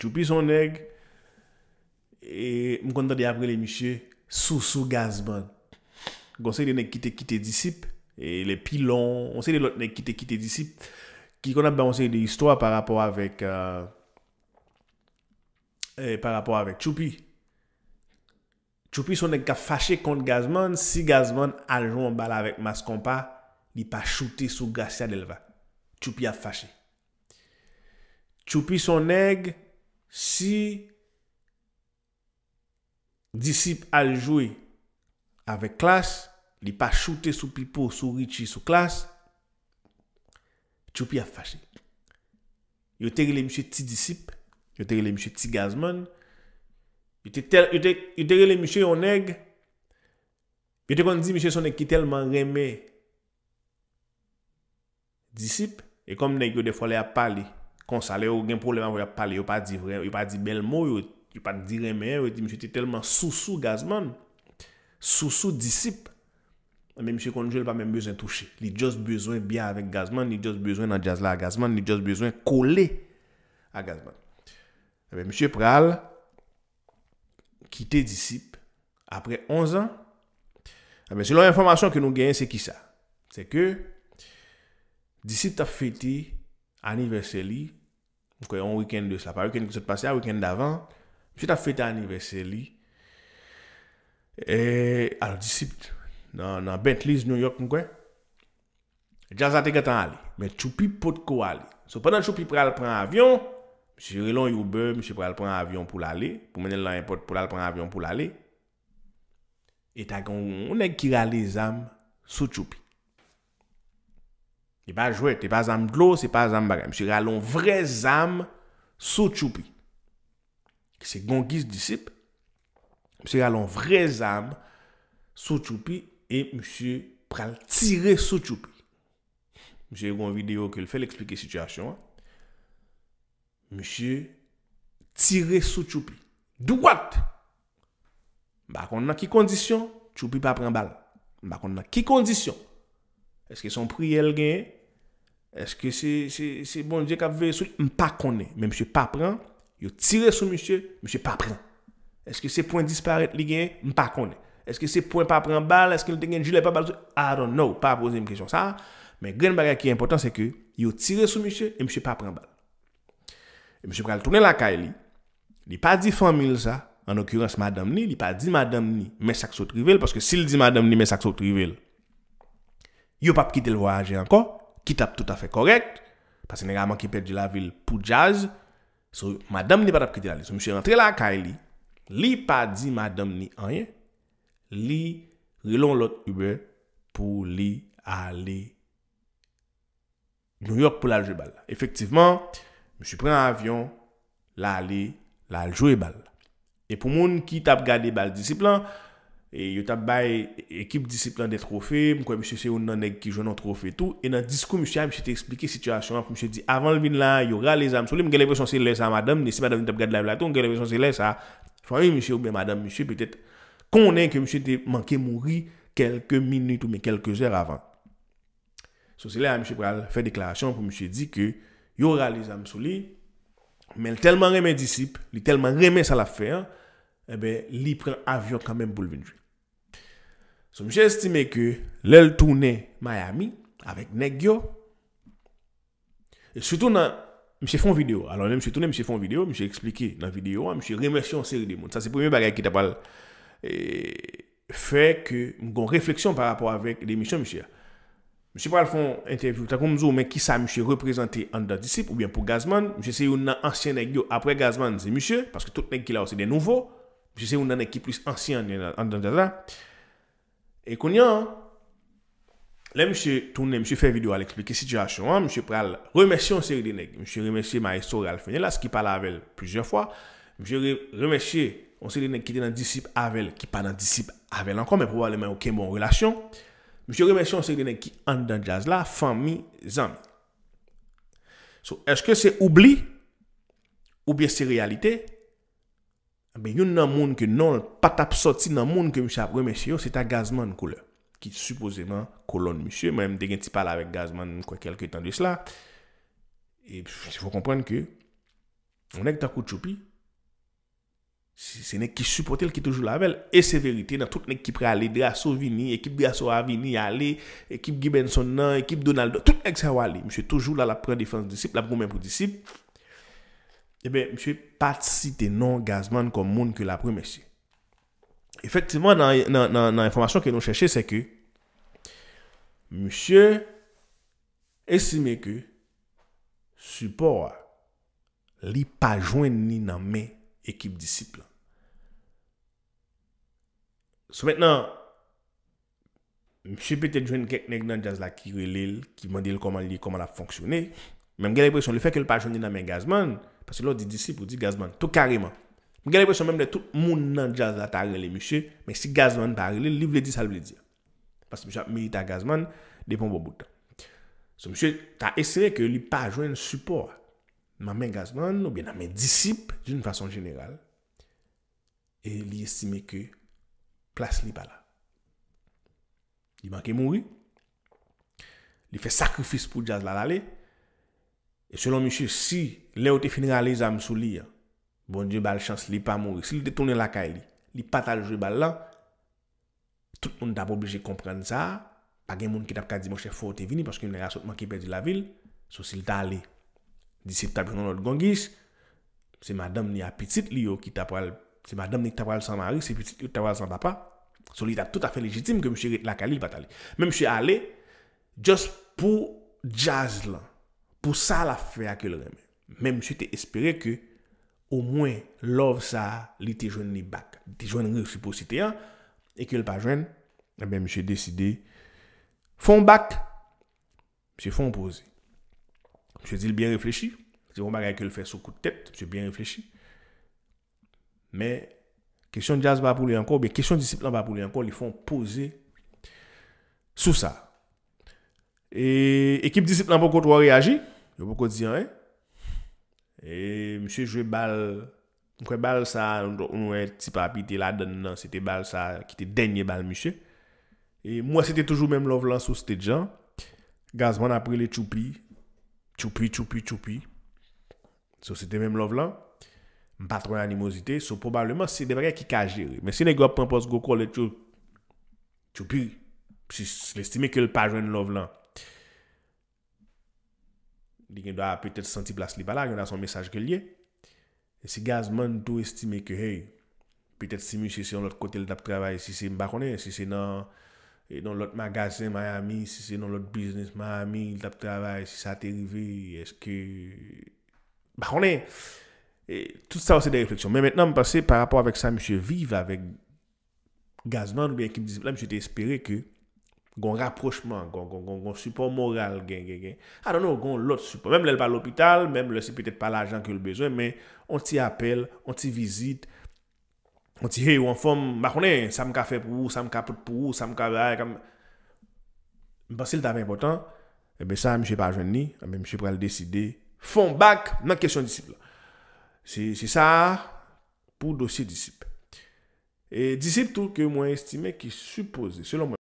choupi son neg, et m après les apre sous sous sous sous gazman. Gonsen de qui te kite dissip. Et le pilon, sait de lot neg kite disciple qui connaît kon on sait de histoires par rapport avec euh, eh, par rapport avec choupi. Choupi son neg a fâché contre gazman, si gazman en balle avec Mascompa Mascompa, il pas shooté sous Garcia Delva. Choupi a fâché. Choupi son neg, Si disip aljoui avèk klas, li pa choute sou pipo sou richi sou klas, choupi a fache. Yo te ri le mèche ti disip, yo te ri le mèche ti gazman, yo te ri le mèche yon neg, yo te kon di mèche sonè ki telman remè disip, e kom neg yo defole a pali. konsalè ou gen pouleman wè palè, wè pa di bel mò, wè pa di remè, wè di msye te telman soussou gazman, soussou disip, msye konjouè lè pa men bezan touche, li jòs bezwen byan avè gazman, li jòs bezwen nan jazla gazman, li jòs bezwen kolè a gazman. Eh msye pral, kite disip, apre 11 an, msye eh lò yon informasyon ke nou genye se ki sa, se ke, disip ta fèti aniverseli, Ou kwen yon wikend de sa, pa wikend ki se te pase a, wikend davan. Mwen se ta fete aniversely. E al disipte nan Bentley's New York mwen kwen. Dja zate gatan ali, men choupi pot ko ali. So penan choupi pral pran avyon, mwen se jirilon yu be, mwen se pral pran avyon pou l'ali. Pou menen lan yon pot pou l'al pran avyon pou l'ali. E ta kon, mwen ek kira le zam sou choupi. E pa jwet, e pa zanm dlo, se pa zanm bagan. Mse re alon vre zanm sou tchoupi. Kese gongis disip. Mse re alon vre zanm sou tchoupi. E mse pral tire sou tchoupi. Mse yon video ke l fel explike situasyon. Mse tire sou tchoupi. Dwa! Bakon nan ki kondisyon tchoupi pa pren bal. Bakon nan ki kondisyon. Eske son pri el genye? Est-ce que c'est c'est bon Dieu qui a sur pas connait même je pas prend il tiré sur monsieur monsieur pas prend Est-ce que c'est point disparaître li gagne pas connait Est-ce que ces point pas prend balle est-ce qu'il te gagne gilet pas balle I don't know pas poser une question ça mais grande bagarre qui est important c'est que il tiré sur monsieur et monsieur pas prend balle Monsieur va tourner la caille il pas dit famille ça en l'occurrence madame ni il pas dit madame ni mais ça saute parce que s'il dit madame ni mais ça saute il Yo pas quitter le voyage encore qui tape tout à fait correct, parce que généralement qui perd de la ville pour jazz, madame n'est pas quitter la ville. So, monsieur rentré là, Kylie, li pas dit madame ni rien, li relon l'autre Uber pour li aller New York pour la jouer balle. Effectivement, suis pris un avion, là aller, la jouer balle. Et pour moun qui tape garder balle discipline, E yot ap bay ekip disip lan de trofe, mkwa msye se ou nan neg ki jounan trofe tout. E nan disko msye a, msye te eksplike situasyon an pou msye di, avan lvin la, yora le zamsou li, mgeleve chansi le sa madame, nese madame yon tap gade la vlatou, mgeleve chansi le sa, fwa yon msye ou be madame, msye petet konen ke msye te manke mouri kelke minute ou me kelke zer avan. Sosile a, msye pou al fè deklarasyon pou msye di ke, yora le zamsou li, men telman remen disip, li telman remen sa la fè, ebe, li pren avyon kamen So, mèche estime ke lèl toune Miami avèk negyo. Soutou nan mèche fon video. Alò, mèche toune mèche fon video, mèche explike nan video, mèche remersyon seri di moun. Sa se pweme bagay ki tapal fè ke mgon refleksyon par rapport avèk demisyon mèche. Mèche pral fon interview, takon mzou mèche ki sa mèche reprezenti an dan disip ou bien pou gazman. Mèche se yon nan ansyen negyo apre gazman zè mèche, paske tout neg ki la ou se den nouvo. Mèche se yon nan ek ki plus ansyen an dan disip. E kon yon, le msye tourne, msye fe video al ekplike sityasyon an, msye pral remesye on seri denek. Msye remesye ma esor al fenye la, ski pala avel plusieurs fwa. Msye remesye on seri denek ki de nan disip avel, ki pala nan disip avel ankon, me probableman ouke moun relasyon. Msye remesye on seri denek ki an dan jaz la, fan mi zan. Sou, eske se oubli ou bie seri alite? Ben yon nan moun ke nan patap soti nan moun ke mèche apre mèche yon, se ta Gazman koule, ki suposèman kolon mèche, mèm de gen ti pala vek Gazman, mèm kwa kelke etan di s'la. E pfi, se fò komprenn ke, mèk takou tchopi, se nek ki supporte l ki toujou lavel, e se verite nan tout nek ki pralè, Drasovini, ekip Drasovini, ekip Gibenson nan, ekip Donaldo, tout nek sa wali, mèche toujou la la pre-difense disip, la prou mèm pou disip, Ebe, eh msye pati si te non gazman kon moun ke la preme si. Efektivman nan informasyon ke nou chèche se ke msye esime ke support li pa jwen ni nan men ekip disipl. So, menen msye pete jwen kek nek nan jaz la ki wè lèl, ki mwen dil koman li koman la fonksyonè. Mem gèlè pwè son li fè ke l pa jwen ni nan men gazman mwen Asi lò di disip ou di gazman. Tou kareman. Mwen gale pwè son mèm de tout moun nan jaz la ta rele mwishè. Mwen si gazman ta rele, li vle di sa vle di. Pas mwishè ap merita gazman, depon pou boutan. Se mwishè ta esre ke li pa jwen support. Mwen gazman ou bien nan men disip, d'un fason general. E li esime ke plas li pa la. Li manke mwou. Li fè sakrifis pou jaz la la le. E selon mi chè, si lè ou te finir alè zàm sou li, bon diè bal chans li pa mou, si li te tonè lakay li, li patal jè bal lan, tout moun tap obbligè komprenne zà, pa gen moun ki tap kadi mò chè fò ou te vini, paskè mè nè rassotman ki perdi la vil, sou si li ta alè. Disi lè tap yon nou lòt gongis, se madame ni apetit li yo ki tap wè alè, se madame ni tap wè alè san mari, se madame ni tap wè alè san papa, sou li tap tout apè legitime ke mè chè rit lakay li patalè. Mè mè chè alè, Pou sa la fwe ak el reme. Men msye te espere ke ou mwen love sa li te jwenni bak. Li te jwenni resiposite an. E ke el pa jwenn. Men eh msye deside fon bak. Msye fon pose. Msye zil bien reflechi. Msye bon bagay ke el fwe sou kou tept. Msye bien reflechi. Men kesyon jazz ba pou li anko. Be kesyon disiplan ba pou li anko. Li fon pose. Sou sa. E ekip disip nan pou kou tou a reage Nou pou kou diyan e E msye jwe bal Mwen bal sa Mwen wè ti papi te la den nan Sete bal sa ki te denye bal msye E mwen sete toujou menm lov lan sou sete jan Gazman apre le choupi Choupi, choupi, choupi Sou sete menm lov lan Mpa tron animosite Sou probableman se devrya ki ka jere Mwen se ne gwa pampos go kou le chou Choupi Se lestime ke l pa jwen lov lan Il doit peut-être sentir place là, il y a son message que lié. Et si Gazman tout estime que, hey, peut-être si monsieur c'est de l'autre côté de travail, si c'est Mbakoné, si c'est dans, dans l'autre magasin Miami, si c'est dans l'autre business Miami, il travail, si ça t'est arrivé, est-ce que. Mbakoné! tout ça, c'est des réflexions. Mais maintenant, par rapport avec ça, monsieur, vive avec Gazman ou bien qui me dit, là, monsieur, espéré que gon rapprochement, gon, support moral, l'autre support. Même l'hôpital, même le c'est peut-être pas l'argent que a besoin, mais on t'y appelle, on t'y visite, on t'y hey, ou en forme, ma ça me fait pour vous, ça me pour vous, ça me comme... important, eh bien ça, sais pas jeune ni, je pourrais le décider, fond bac, non question disciple. C'est ça pour dossier disciple. Et disciple tout que moi estimé qui supposé, selon moi,